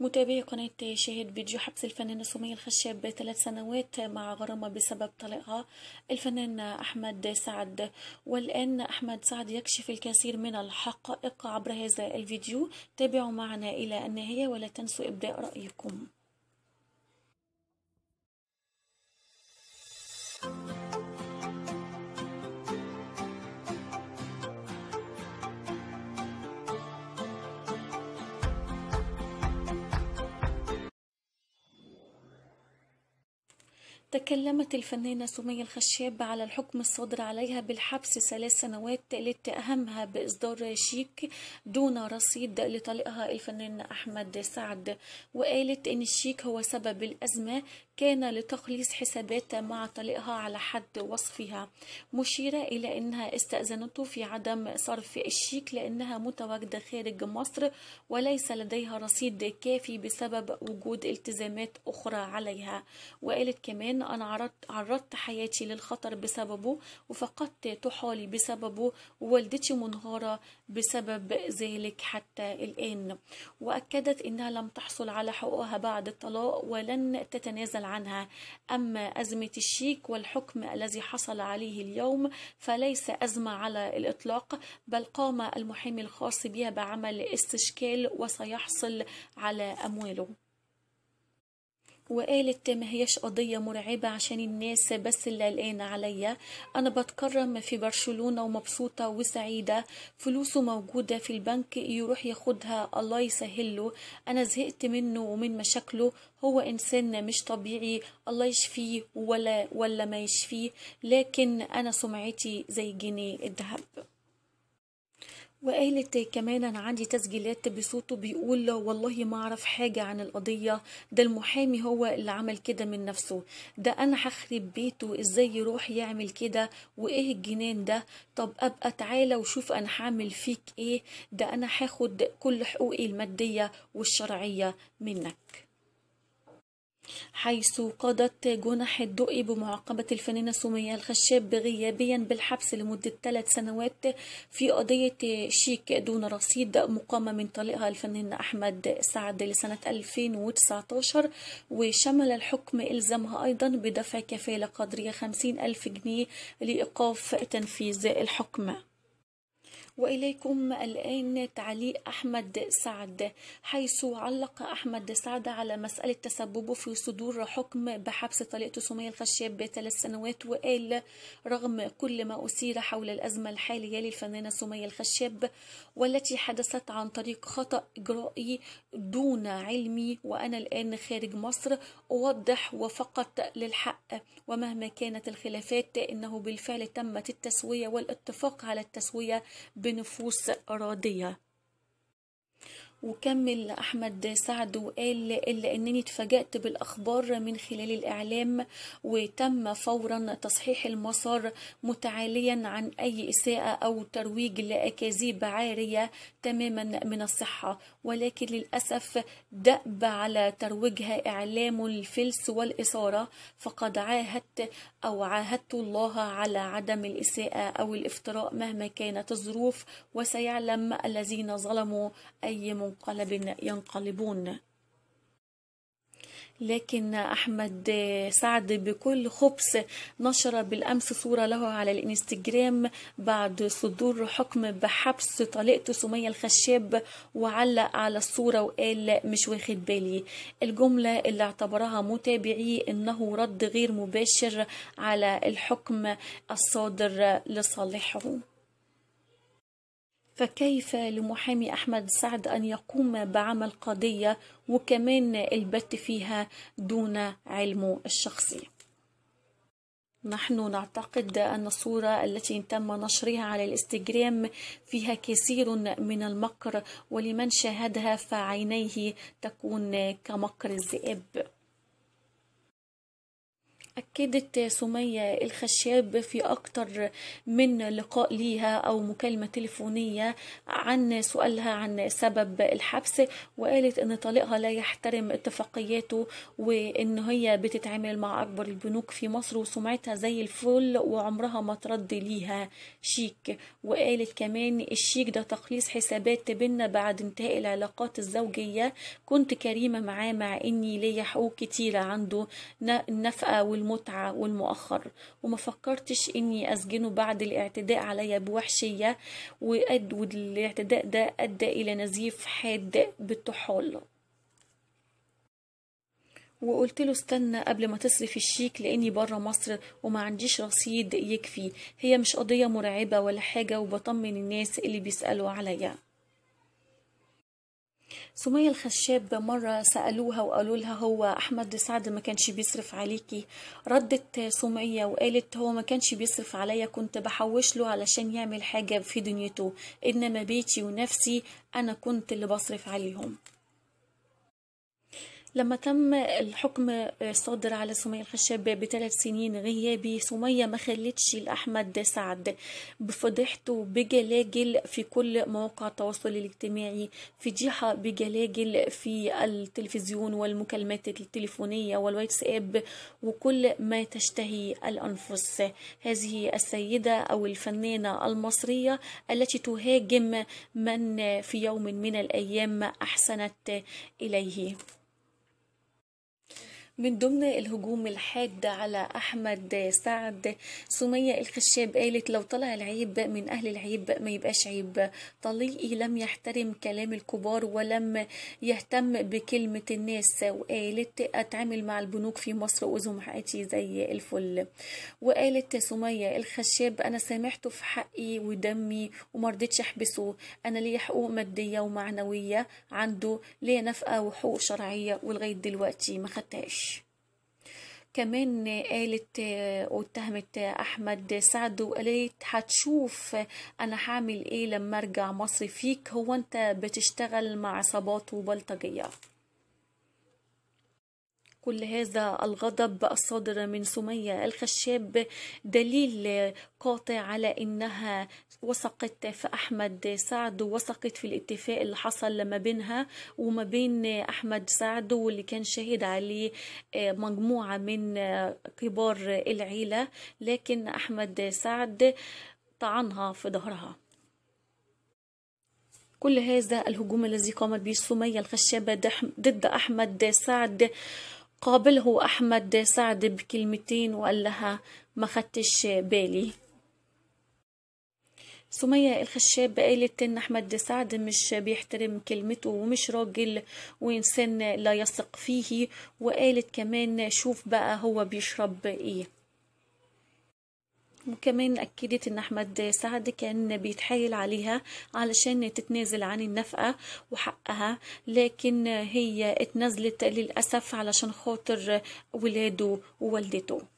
متابعي قناة شاهد فيديو حبس الفنانة سمية الخشاب بثلاث سنوات مع غرامة بسبب طلاقها الفنان أحمد سعد والآن أحمد سعد يكشف الكثير من الحقائق عبر هذا الفيديو تابعوا معنا إلى النهاية ولا تنسوا إبداء رأيكم تكلمت الفنانة سمية الخشاب على الحكم الصادر عليها بالحبس ثلاث سنوات لاتهامها بإصدار شيك دون رصيد لطليقها الفنان أحمد سعد وقالت إن الشيك هو سبب الأزمة كان لتخليص حسابات مع طليقها على حد وصفها مشيرة إلى أنها استأذنته في عدم صرف الشيك لأنها متواجدة خارج مصر وليس لديها رصيد كافي بسبب وجود التزامات أخرى عليها وقالت كمان أنا عرضت, عرضت حياتي للخطر بسببه وفقدت طحالي بسببه ووالدتي منهارة بسبب ذلك حتى الآن وأكدت أنها لم تحصل على حقوقها بعد الطلاق ولن تتنازل عنها أما أزمة الشيك والحكم الذي حصل عليه اليوم فليس أزمة على الإطلاق بل قام المحامي الخاص بها بعمل استشكال وسيحصل على أمواله وقالت ما هيش قضية مرعبة عشان الناس بس اللي قلقانة عليا أنا بتكرم في برشلونة ومبسوطة وسعيدة فلوسه موجودة في البنك يروح ياخدها الله يسهله أنا زهقت منه ومن مشاكله هو إنسان مش طبيعي الله يشفيه ولا ولا ما يشفيه لكن أنا سمعتي زي جنيه الذهب وقالت كمان انا عندي تسجيلات بصوته بيقول والله ما اعرف حاجه عن القضيه ده المحامي هو اللي عمل كده من نفسه ده انا هخرب بيته ازاي يروح يعمل كده وايه الجنان ده طب ابقى تعالى وشوف انا هعمل فيك ايه ده انا هاخد كل حقوقي الماديه والشرعيه منك حيث قضت جنح الدقي بمعاقبة الفنانة سمية الخشاب غيابيا بالحبس لمدة ثلاث سنوات في قضية شيك دون رصيد مقامة من طليقها الفنان أحمد سعد لسنة 2019 وشمل الحكم إلزامها أيضا بدفع كفالة قدرية 50 ألف جنيه لإيقاف تنفيذ الحكم واليكم الان تعليق احمد سعد حيث علق احمد سعد على مساله تسببه في صدور حكم بحبس طليقته سميه الخشاب بثلاث سنوات وقال رغم كل ما اثير حول الازمه الحاليه للفنانه سميه الخشاب والتي حدثت عن طريق خطا اجرائي دون علمي وانا الان خارج مصر اوضح وفقط للحق ومهما كانت الخلافات انه بالفعل تمت التسويه والاتفاق على التسويه بنفوس راضية وكمل احمد سعد وقال الا انني اتفاجات بالاخبار من خلال الاعلام وتم فورا تصحيح المسار متعاليا عن اي اساءه او ترويج لاكاذيب عاريه تماما من الصحه ولكن للاسف دأب على ترويجها اعلام الفلس والاثاره فقد عاهدت او عاهدت الله على عدم الاساءه او الافتراء مهما كانت الظروف وسيعلم الذين ظلموا اي منكر منقلب ينقلبون لكن أحمد سعد بكل خبث نشر بالأمس صورة له على الإنستجرام بعد صدور حكم بحبس طليقة سمية الخشاب وعلق على الصورة وقال مش واخد بالي الجملة اللي اعتبرها متابعي إنه رد غير مباشر على الحكم الصادر لصالحه فكيف لمحامي أحمد سعد أن يقوم بعمل قضية وكمان البت فيها دون علمه الشخصي نحن نعتقد أن الصورة التي تم نشرها على الإنستغرام فيها كثير من المكر ولمن شاهدها فعينيه تكون كمكر الذئاب أكدت سمية الخشاب في أكثر من لقاء ليها أو مكالمة تليفونية عن سؤالها عن سبب الحبس وقالت إن طليقها لا يحترم اتفاقياته وإن هي بتتعامل مع أكبر البنوك في مصر وسمعتها زي الفل وعمرها ما ترد ليها شيك وقالت كمان الشيك ده تقليص حسابات بينا بعد انتهاء العلاقات الزوجية كنت كريمة معاه مع إني ليا حقوق كتيرة عنده النفقة وال والمتعة والمؤخر وما فكرتش اني اسجنه بعد الاعتداء عليا بوحشية والاعتداء ده ادى الى نزيف حاد بالطحال وقلت له استنى قبل ما تصرف الشيك لاني بره مصر وما عنديش رصيد يكفي هي مش قضيه مرعبه ولا حاجه وبطمن الناس اللي بيسالوا عليا سمية الخشاب مرة سألوها وقالوا لها هو أحمد سعد ما كانش بيصرف عليكي ردت سمية وقالت هو ما كانش بيصرف عليا كنت بحوش له علشان يعمل حاجة في دنيته إنما بيتي ونفسي أنا كنت اللي بصرف عليهم لما تم الحكم الصادر على سمية الخشاب بثلاث سنين غيابي سمية ما خلتش لأحمد سعد بفضيحته بجلاجل في كل مواقع التواصل الاجتماعي فضيحة بجلاجل في التلفزيون والمكالمات التليفونية والواتساب وكل ما تشتهي الأنفس هذه السيدة أو الفنانة المصرية التي تهاجم من في يوم من الأيام أحسنت إليه من ضمن الهجوم الحاد على أحمد سعد سمية الخشاب قالت لو طلع العيب من أهل العيب ما يبقاش عيب طليقي إيه، لم يحترم كلام الكبار ولم يهتم بكلمة الناس وقالت أتعامل مع البنوك في مصر وزمحاتي زي الفل وقالت سمية الخشاب أنا سامحته في حقي ودمي ومرضتش أحبسه أنا ليا حقوق مادية ومعنوية عنده ليا نفقة وحقوق شرعية ولغاية دلوقتي ما خدتهاش كمان قالت آه، واتهمت آه، احمد سعد وقالت هتشوف انا هعمل ايه لما ارجع مصر فيك هو انت بتشتغل مع عصابات وبلطجيه كل هذا الغضب الصادر من سمية الخشاب دليل قاطع على انها وثقت في احمد سعد وثقت في الاتفاق اللي حصل ما بينها وما بين احمد سعد واللي كان شاهد عليه آه، مجموعه من آه، كبار العيله لكن احمد سعد طعنها في ظهرها كل هذا الهجوم الذي قامت به سمية الخشابة ضد أحمد سعد قابله أحمد سعد بكلمتين وقال لها ما خدتش بالي سمية الخشاب قالت إن أحمد سعد مش بيحترم كلمته ومش راجل وإنسان لا يثق فيه وقالت كمان شوف بقى هو بيشرب إيه وكمان أكدت إن أحمد سعد كان بيتحايل عليها علشان تتنازل عن النفقة وحقها لكن هي اتنازلت للأسف علشان خاطر ولاده ووالدته